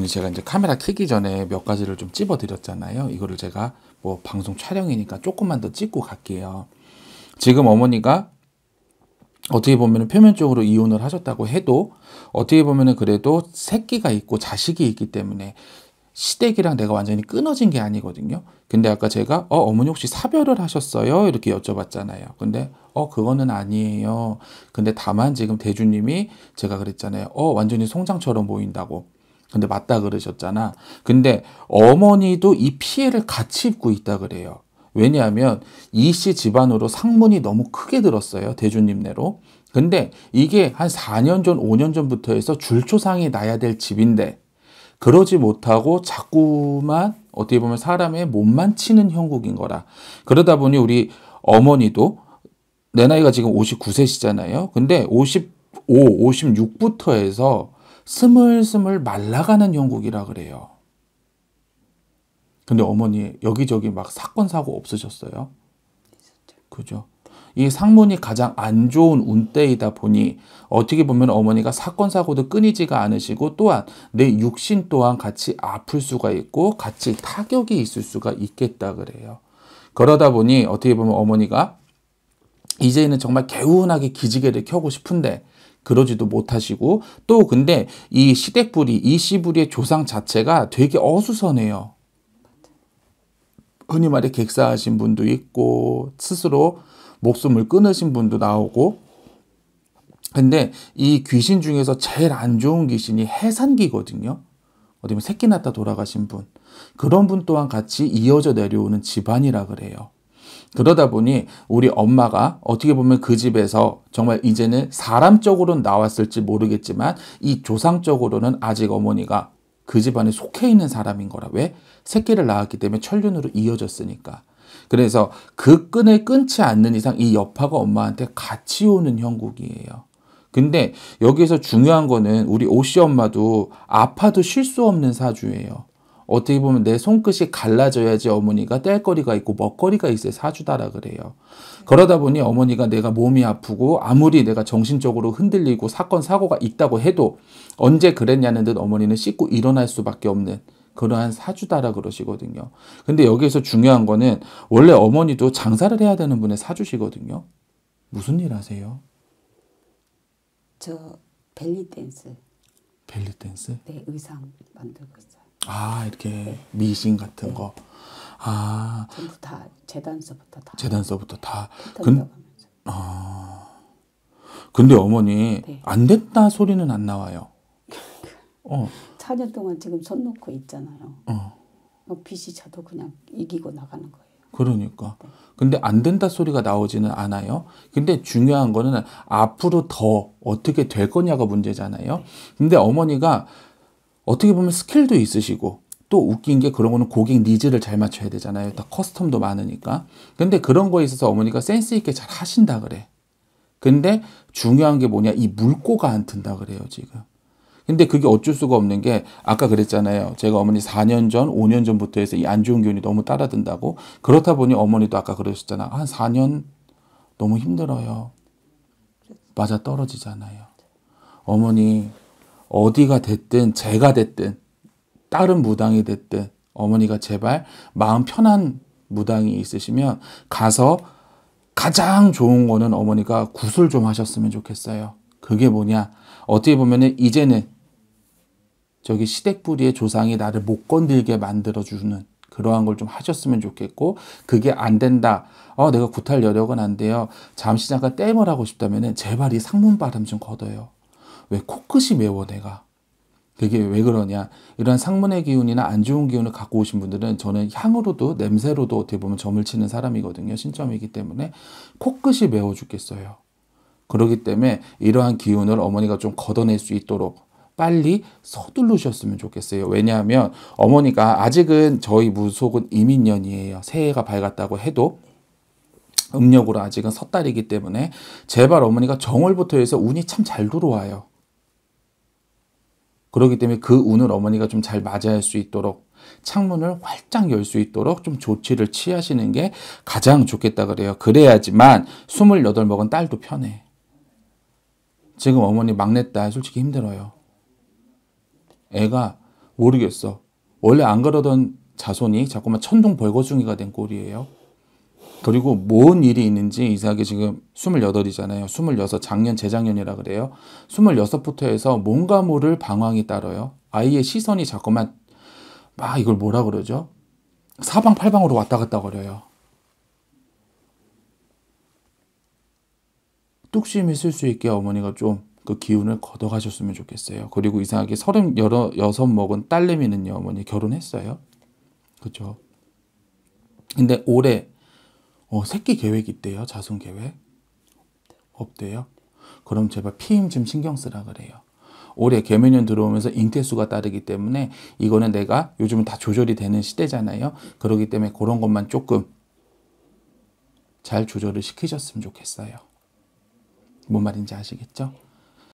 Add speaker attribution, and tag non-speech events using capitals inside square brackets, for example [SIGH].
Speaker 1: 부분이 제가 이제 카메라 켜기 전에 몇 가지를 좀 찝어드렸잖아요. 이거를 제가 뭐 방송 촬영이니까 조금만 더 찍고 갈게요. 지금 어머니가 어떻게 보면 표면적으로 이혼을 하셨다고 해도 어떻게 보면 그래도 새끼가 있고 자식이 있기 때문에 시댁이랑 내가 완전히 끊어진 게 아니거든요. 근데 아까 제가 어 어머니 혹시 사별을 하셨어요? 이렇게 여쭤봤잖아요. 근데 어 그거는 아니에요. 근데 다만 지금 대주님이 제가 그랬잖아요. 어 완전히 송장처럼 보인다고. 근데 맞다 그러셨잖아. 근데 어머니도 이 피해를 같이 입고 있다 그래요. 왜냐하면 이 씨 집안으로 상문이 너무 크게 들었어요. 대주님네로. 근데 이게 한 4년 전, 5년 전부터 해서 줄초상이 나야 될 집인데 그러지 못하고 자꾸만 어떻게 보면 사람의 몸만 치는 형국인 거라. 그러다 보니 우리 어머니도 내 나이가 지금 59세시잖아요. 근데 55, 56부터 해서 스물스물 말라가는 영국이라 그래요. 근데 어머니 여기저기 막 사건 사고 없으셨어요? 그죠. 이 상문이 가장 안 좋은 운때이다 보니 어떻게 보면 어머니가 사건 사고도 끊이지가 않으시고 또한 내 육신 또한 같이 아플 수가 있고 같이 타격이 있을 수가 있겠다 그래요. 그러다 보니 어떻게 보면 어머니가 이제는 정말 개운하게 기지개를 켜고 싶은데 그러지도 못하시고 또 근데 이 시댁부리, 이시부리의 조상 자체가 되게 어수선해요. 흔히 말해 객사하신 분도 있고 스스로 목숨을 끊으신 분도 나오고 근데 이 귀신 중에서 제일 안 좋은 귀신이 해산기거든요. 어디면 뭐 새끼 낳다 돌아가신 분 그런 분 또한 같이 이어져 내려오는 집안이라 그래요. 그러다 보니 우리 엄마가 어떻게 보면 그 집에서 정말 이제는 사람적으로는 나왔을지 모르겠지만 이 조상적으로는 아직 어머니가 그 집안에 속해 있는 사람인 거라. 왜? 새끼를 낳았기 때문에 천륜으로 이어졌으니까. 그래서 그 끈을 끊지 않는 이상 이 여파가 엄마한테 같이 오는 형국이에요. 근데 여기에서 중요한 거는 우리 오씨 엄마도 아파도 쉴 수 없는 사주예요. 어떻게 보면 내 손끝이 갈라져야지 어머니가 뗄거리가 있고 먹거리가 있어야 사주다라 그래요. 그러다 보니 어머니가 내가 몸이 아프고 아무리 내가 정신적으로 흔들리고 사건 사고가 있다고 해도 언제 그랬냐는 듯 어머니는 씻고 일어날 수밖에 없는 그러한 사주다라 그러시거든요. 근데 여기에서 중요한 거는 원래 어머니도 장사를 해야 되는 분의 사주시거든요. 무슨 일 하세요? 저 벨리 댄스. 벨리 댄스? 네, 의상 만들고 있어요. 아 이렇게 미신 같은 네. 거. 아 전부 다 재단서부터 다. 재단서부터 다. 근, 아 근데 어머니 네. 안 됐다 소리는 안 나와요. [LAUGHS] 어. 4년 동안 지금 손 놓고 있잖아요. 어. 뭐 빚이 저도 그냥 이기고 나가는 거예요. 그러니까. 네. 근데 안 된다 소리가 나오지는 않아요. 근데 중요한 거는 앞으로 더 어떻게 될 거냐가 문제잖아요. 네. 근데 어머니가 어떻게 보면 스킬도 있으시고 또 웃긴 게 그런 거는 고객 니즈를 잘 맞춰야 되잖아요. 다 커스텀도 많으니까. 근데 그런 거에 있어서 어머니가 센스 있게 잘 하신다 그래. 근데 중요한 게 뭐냐? 이 물꼬가 안 튼다 그래요, 지금. 근데 그게 어쩔 수가 없는 게 아까 그랬잖아요. 제가 어머니 4년 전, 5년 전부터 해서 이 안 좋은 기운이 너무 따라든다고. 그렇다 보니 어머니도 아까 그러셨잖아. 한 4년 너무 힘들어요. 맞아 떨어지잖아요. 어머니 어디가 됐든 제가 됐든 다른 무당이 됐든 어머니가 제발 마음 편한 무당이 있으시면 가서 가장 좋은 거는 어머니가 구슬 좀 하셨으면 좋겠어요. 그게 뭐냐? 어떻게 보면은 이제는 저기 시댁부리의 조상이 나를 못 건들게 만들어주는 그러한 걸 좀 하셨으면 좋겠고 그게 안 된다. 어, 내가 구탈 여력은 안 돼요. 잠시 잠깐 땜을 하고 싶다면은 제발 이 상문 바람 좀 걷어요. 왜 코끝이 매워 내가 그게 왜 그러냐 이러한 상문의 기운이나 안 좋은 기운을 갖고 오신 분들은 저는 향으로도 냄새로도 어떻게 보면 점을 치는 사람이거든요 신점이기 때문에 코끝이 매워 죽겠어요 그러기 때문에 이러한 기운을 어머니가 좀 걷어낼 수 있도록 빨리 서두르셨으면 좋겠어요. 왜냐하면 어머니가 아직은 저희 무속은 이민년이에요. 새해가 밝았다고 해도 음력으로 아직은 섣달이기 때문에 제발 어머니가 정월부터 해서 운이 참 잘 들어와요. 그렇기 때문에 그 운을 어머니가 좀 잘 맞이할 수 있도록 창문을 활짝 열 수 있도록 좀 조치를 취하시는 게 가장 좋겠다 그래요. 그래야지만 28 먹은 딸도 편해. 지금 어머니 막내딸 솔직히 힘들어요. 애가 모르겠어. 원래 안 그러던 자손이 자꾸만 천둥 벌거숭이가 된 꼴이에요. 그리고 뭔 일이 있는지 이삭이 지금 28이잖아요. 26, 작년, 재작년이라 그래요. 26부터 해서 뭔가 모를 방황이 따라요. 아이의 시선이 자꾸만 막 이걸 뭐라 그러죠? 사방팔방으로 왔다 갔다 거려요. 뚝심이 쓸 수 있게 어머니가 좀 그 기운을 걷어가셨으면 좋겠어요. 그리고 이상하게 서른 여러 여섯 먹은 딸내미는요 어머니 결혼했어요. 그죠? 근데 올해 어, 새끼 계획 있대요? 자손 계획? 없대요? 그럼 제발 피임 좀 신경 쓰라 그래요. 올해 개면년 들어오면서 잉태수가 따르기 때문에 이거는 내가 요즘은 다 조절이 되는 시대잖아요. 그러기 때문에 그런 것만 조금 잘 조절을 시키셨으면 좋겠어요. 뭔 말인지 아시겠죠?